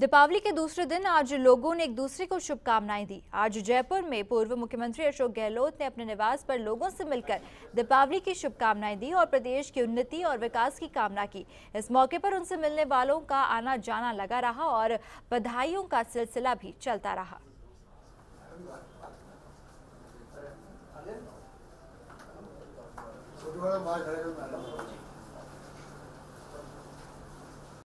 दीपावली के दूसरे दिन आज लोगों ने एक दूसरे को शुभकामनाएं दी आज जयपुर में पूर्व मुख्यमंत्री अशोक गहलोत ने अपने निवास पर लोगों से मिलकर दीपावली की शुभकामनाएं दी और प्रदेश की उन्नति और विकास की कामना की इस मौके पर उनसे मिलने वालों का आना जाना लगा रहा और बधाइयों का सिलसिला भी चलता रहा